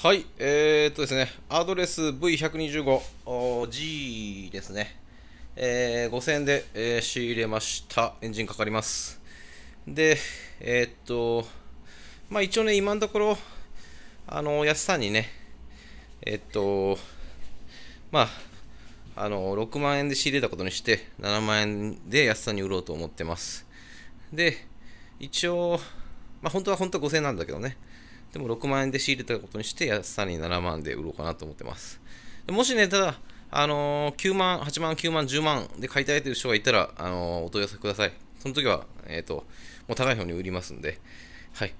はい、えー、っとですね、アドレス V125G ですね、えー、5000円で、えー、仕入れました。エンジンかかります。で、えー、っと、まあ一応ね、今のところ、あの、安さんにね、えっと、まあ、あの、6万円で仕入れたことにして、7万円で安さに売ろうと思ってます。で、一応、まあ本当は本当は5000円なんだけどね、でも6万円で仕入れたことにして、さらに7万で売ろうかなと思ってます。もしね、ただ、あのー、9万、8万、9万、10万で買いたいという人がいたら、あのー、お問い合わせください。その時は、えっ、ー、と、もう高い方に売りますんで。はい。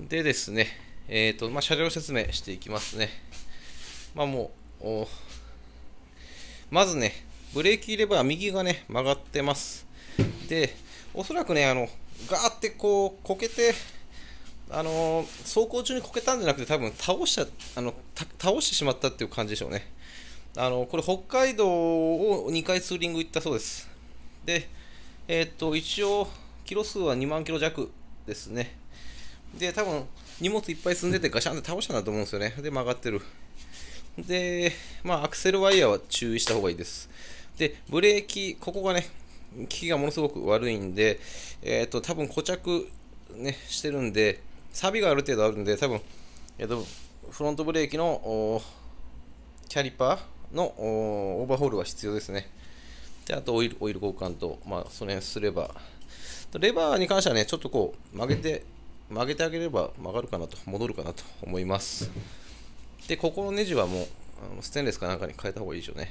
でですね、えっ、と、まあ、車両説明していきますね。まあ、もう、まずね、ブレーキレバー右がね、曲がってます。で、おそらくね、あの、ガーってこう、こけて、あの走行中にこけたんじゃなくて多分倒したあの倒してしまったっていう感じでしょうねあのこれ北海道を2回ツーリング行ったそうですでえー、っと一応キロ数は2万キロ弱ですねで多分荷物いっぱい積んでてガシャンって倒したんだと思うんですよねで曲がってるでまあアクセルワイヤーは注意した方がいいですでブレーキここがね効きがものすごく悪いんでえー、っと多分固着ねしてるんでサビがある程度あるんで、多分、えっと、フロントブレーキのキャリパーのオーバーホールは必要ですね。で、あとオイル、オイル交換と、まあ、そ辺すれば。レバーに関してはね、ちょっとこう、曲げて、曲げてあげれば曲がるかなと、戻るかなと思います。で、ここのネジはもう、あのステンレスかなんかに変えた方がいいでしょうね。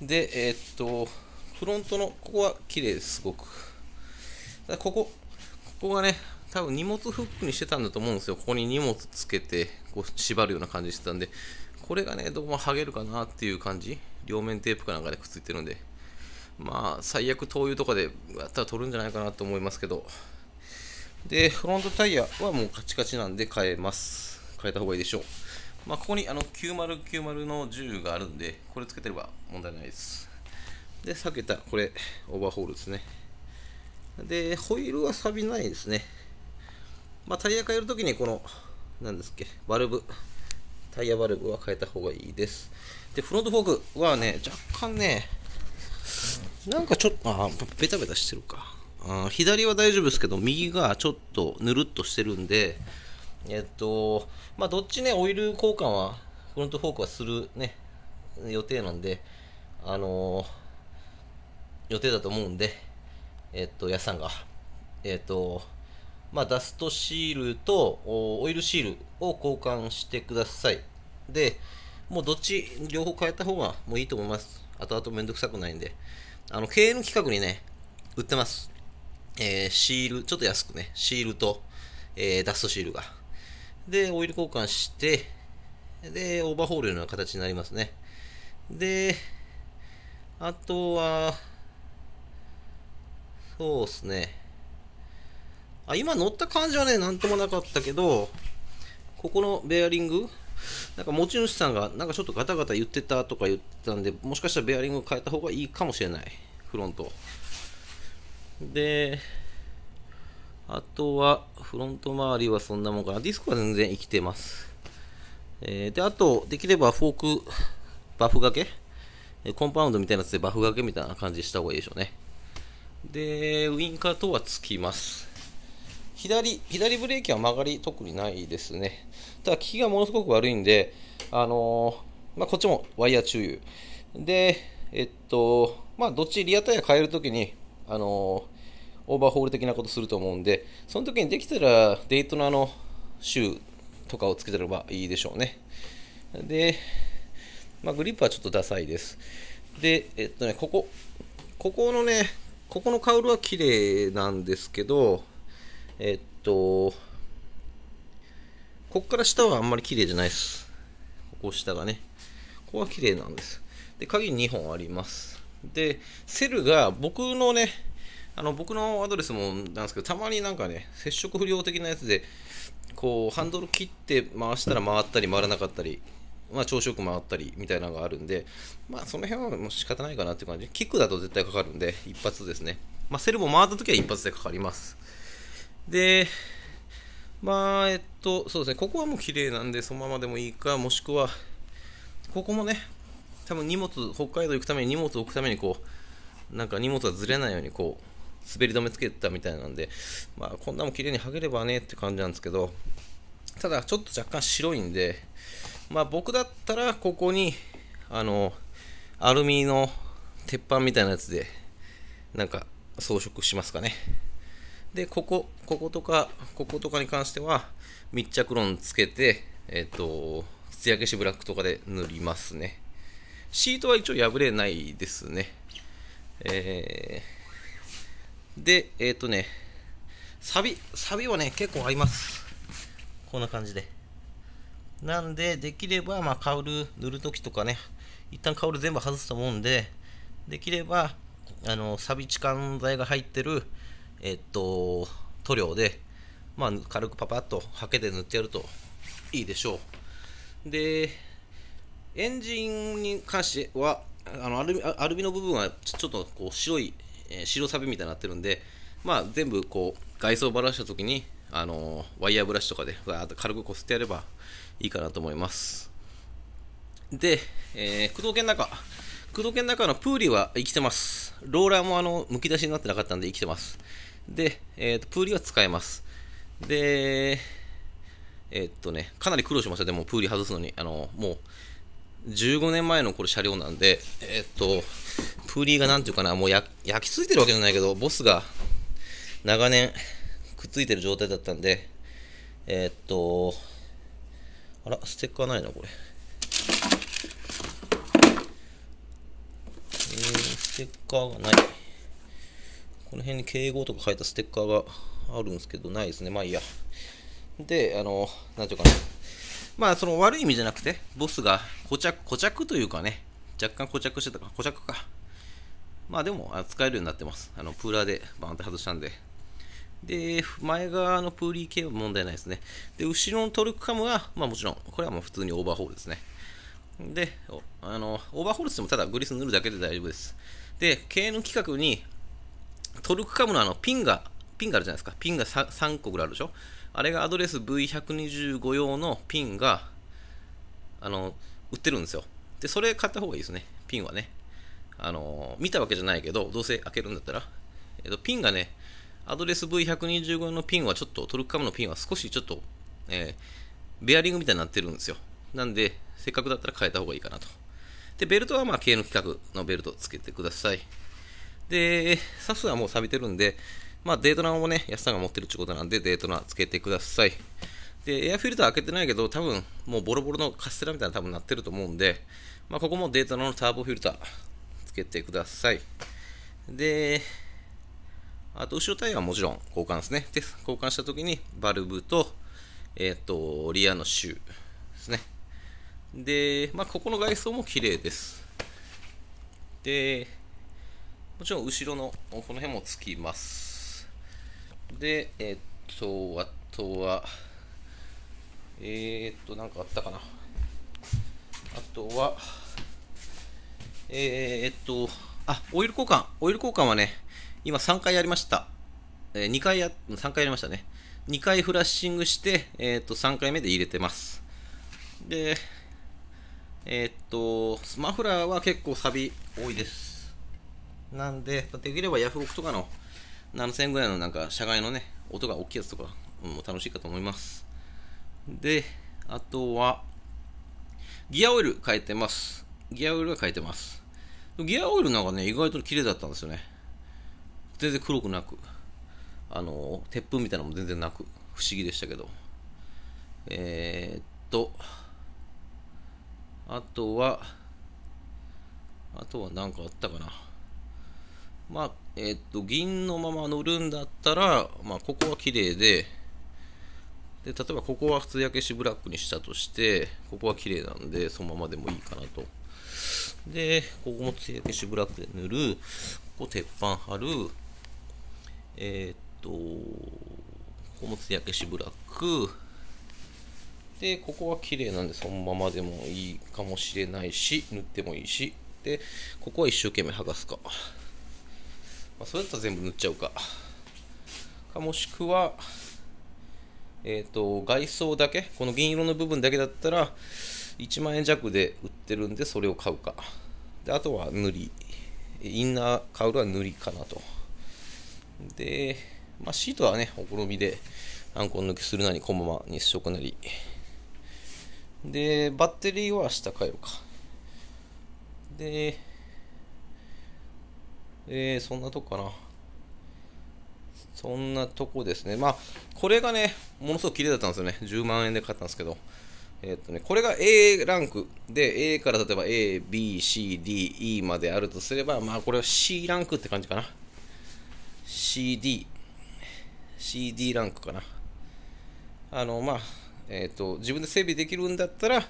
で、えー、っと、フロントの、ここは綺麗です、すごく。ここ、ここがね、多分荷物フックにしてたんだと思うんですよ。ここに荷物つけて、こう縛るような感じしてたんで、これがね、どうも剥げるかなっていう感じ。両面テープかなんかでくっついてるんで、まあ、最悪灯油とかでやったら取るんじゃないかなと思いますけど。で、フロントタイヤはもうカチカチなんで変えます。変えた方がいいでしょう。まあ、ここにあの9090の10があるんで、これつけてれば問題ないです。で、避けた、これ、オーバーホールですね。で、ホイールは錆びないですね。まあ、タイヤ変えるときにこの、なんですっけ、バルブ、タイヤバルブは変えた方がいいです。で、フロントフォークはね、若干ね、なんかちょっと、あ、ベタベタしてるか。左は大丈夫ですけど、右がちょっとぬるっとしてるんで、えっと、まあ、どっちね、オイル交換は、フロントフォークはするね、予定なんで、あのー、予定だと思うんで、えっと、屋さんが、えっと、まあ、ダストシールとオイルシールを交換してください。で、もうどっち両方変えた方がもういいと思います。後々めんどくさくないんで。あの、KN 企画にね、売ってます。えー、シール、ちょっと安くね、シールと、えー、ダストシールが。で、オイル交換して、で、オーバーホールのような形になりますね。で、あとは、そうですね。あ今乗った感じはね、なんともなかったけど、ここのベアリング、なんか持ち主さんがなんかちょっとガタガタ言ってたとか言ってたんで、もしかしたらベアリング変えた方がいいかもしれない。フロント。で、あとはフロント周りはそんなもんかな。ディスクは全然生きてます。えー、で、あと、できればフォーク、バフ掛けコンパウンドみたいなやつでバフ掛けみたいな感じした方がいいでしょうね。で、ウインカーとはつきます。左、左ブレーキは曲がり特にないですね。ただ、利きがものすごく悪いんで、あのー、まあ、こっちもワイヤー注油。で、えっと、まあ、どっちリアタイヤ変えるときに、あのー、オーバーホール的なことすると思うんで、その時にできたら、デイトナのシューとかをつけてればいいでしょうね。で、まあ、グリップはちょっとダサいです。で、えっとね、ここ、ここのね、ここのカウルは綺麗なんですけど、えっと、こっから下はあんまり綺麗じゃないです。ここ下がね。ここは綺麗なんです。で、鍵2本あります。で、セルが僕のね、あの僕のアドレスもなんですけど、たまになんかね、接触不良的なやつで、こう、ハンドル切って回したら回ったり回らなかったり、まあ、調子よく回ったりみたいなのがあるんで、まあ、その辺はもう仕方ないかなっていう感じ。キックだと絶対かかるんで、一発ですね。まあ、セルも回った時は一発でかかります。で、まあ、えっと、そうですね、ここはもう綺麗なんで、そのままでもいいか、もしくは、ここもね、多分荷物、北海道行くために荷物を置くために、こう、なんか荷物がずれないように、こう、滑り止めつけたみたいなんで、まあ、こんなも綺麗に剥げればねって感じなんですけど、ただ、ちょっと若干白いんで、まあ、僕だったら、ここに、あの、アルミの鉄板みたいなやつで、なんか、装飾しますかね。で、ここ、こことか、こことかに関しては、密着論つけて、えっ、ー、と、艶消しブラックとかで塗りますね。シートは一応破れないですね。えー、で、えっ、ー、とね、サビ、サビはね、結構合います。こんな感じで。なんで、できれば、まあ、カウル塗るときとかね、一旦カウル全部外すと思うんで、できれば、あの、サビ置換剤が入ってる、えっと、塗料で、まあ、軽くパパッとハケで塗ってやるといいでしょう。で、エンジンに関しては、あのアルミアルミの部分はちょっとこう白い、えー、白サビみたいになってるんで、まあ、全部こう外装をばらした時に、あのー、ワイヤーブラシとかでわーっと軽くこすってやればいいかなと思います。で、えー、駆動犬の中、駆動犬の中のプーリーは生きてます。ローラーもあの、むき出しになってなかったんで生きてます。で、えーと、プーリーは使えます。で、えー、っとね、かなり苦労しました、でもプーリー外すのに。あの、もう、15年前のこれ車両なんで、えー、っと、プーリーがなんていうかな、もう焼き付いてるわけじゃないけど、ボスが長年くっついてる状態だったんで、えー、っと、あら、ステッカーないな、これ。えー、ステッカーがない。この辺に敬語とか書いたステッカーがあるんですけど、ないですね。まあいいや。で、あの、なんていうかな。まあ、その悪い意味じゃなくて、ボスが固着、固着というかね、若干固着してたか、固着か。まあでも、あ使えるようになってます。あの、プーラーでバーンって外したんで。で、前側のプーリー系は問題ないですね。で、後ろのトルクカムは、まあもちろん、これはもう普通にオーバーホールですね。で、あの、オーバーホールしてもただグリス塗るだけで大丈夫です。で、経営の規格に、トルクカムのあのピンが、ピンがあるじゃないですか。ピンが 3, 3個ぐらいあるでしょ。あれがアドレス V125 用のピンが、あの、売ってるんですよ。で、それ買った方がいいですね。ピンはね。あの、見たわけじゃないけど、どうせ開けるんだったら。えっと、ピンがね、アドレス V125 のピンはちょっと、トルクカムのピンは少しちょっと、えー、ベアリングみたいになってるんですよ。なんで、せっかくだったら変えた方がいいかなと。で、ベルトはまあ、軽の規格のベルトをつけてください。で、サスはもう錆びてるんで、まあ、デートナーもね、安さんが持ってるってことなんで、デートナーつけてください。で、エアフィルター開けてないけど、多分、もうボロボロのカステラみたいな多分なってると思うんで、まあ、ここもデートナーのターボフィルターつけてください。で、あと、後ろタイヤはもちろん交換ですね。で、交換したときに、バルブと、えっ、ー、と、リアのシューですね。で、まあ、ここの外装も綺麗です。で、もちろん後ろのこの辺もつきます。で、えー、っと、あとは、えー、っと、なんかあったかな。あとは、えー、っと、あ、オイル交換。オイル交換はね、今3回やりました。え2回や、3回やりましたね。2回フラッシングして、えっと、3回目で入れてます。で、えっと、マフラーは結構サビ多いです。なんで、できればヤフオクとかの7000円ぐらいのなんか、社外のね、音が大きいやつとかも楽しいかと思います。で、あとは、ギアオイル変えてます。ギアオイルが変えてます。ギアオイルなんかね、意外と綺麗だったんですよね。全然黒くなく。あの、鉄粉みたいなのも全然なく。不思議でしたけど。えー、っと、あとは、あとは何かあったかな。まあ、えっと、銀のまま乗るんだったら、まあ、ここは綺麗で、で、例えばここは普通焼けしブラックにしたとして、ここは綺麗なんで、そのままでもいいかなと。で、ここもつや消しブラックで塗る、ここ鉄板貼る、えー、っと、ここもつや消しブラック、で、ここは綺麗なんでそのままでもいいかもしれないし、塗ってもいいし、で、ここは一生懸命剥がすか。まあ、それだったら全部塗っちゃうか。かもしくは、えっ、ー、と、外装だけ、この銀色の部分だけだったら、1万円弱で売ってるんで、それを買うか。で、あとは塗り。インナー買うのは塗りかなと。で、まあ、シートはね、お好みで、アンコン抜きするなり、このまま日食なり。で、バッテリーは明日変えようか。で、えー、そんなとこかな。そんなとこですね。まあ、これがね、ものすごく綺麗だったんですよね。10万円で買ったんですけど。えっとね、これが A ランクで、A から例えば A、B、C、D、E まであるとすれば、まあ、これは C ランクって感じかな。CD、CD ランクかな。あの、まあ、えー、っと、自分で整備できるんだったら、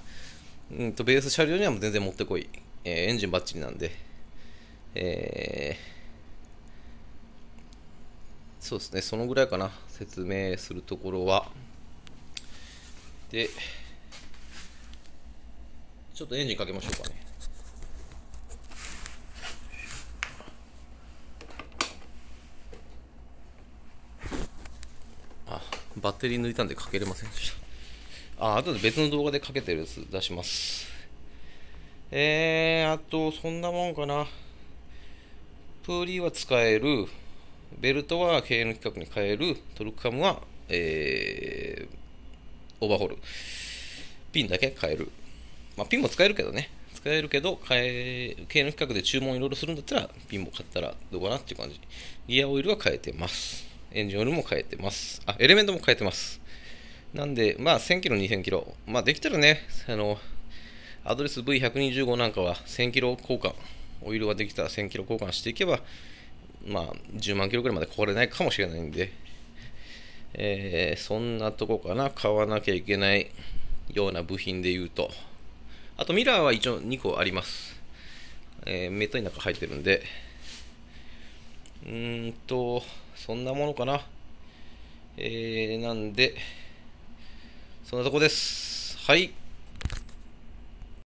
うんと、ベース車両には全然持ってこい。えー、エンジンバッチリなんで。えー、そうですね、そのぐらいかな、説明するところは。で、ちょっとエンジンかけましょうかね。あ、バッテリー抜いたんでかけれませんでした。あ、あとで別の動画でかけてるやつ出します。えー、あと、そんなもんかな。プーリーは使える、ベルトは経営の規格に変える、トルクカムは、えー、オーバーホール。ピンだけ変える。まあ、ピンも使えるけどね。使えるけど、変え、経営の企画で注文いろいろするんだったら、ピンも買ったらどうかなっていう感じ。ギアオイルは変えてます。エンジンオイルも変えてます。あ、エレメントも変えてます。なんで、まあ、1000キロ、2000キロ。まあ、できたらね、あの、アドレス V125 なんかは1000キロ交換。オイルができたら1000キロ交換していけば、まあ、10万キロぐらいまで壊れないかもしれないんで、えー、そんなとこかな、買わなきゃいけないような部品で言うと、あとミラーは一応2個あります。えー、メタになんか入ってるんで、うーんと、そんなものかな。えー、なんで、そんなとこです。はい。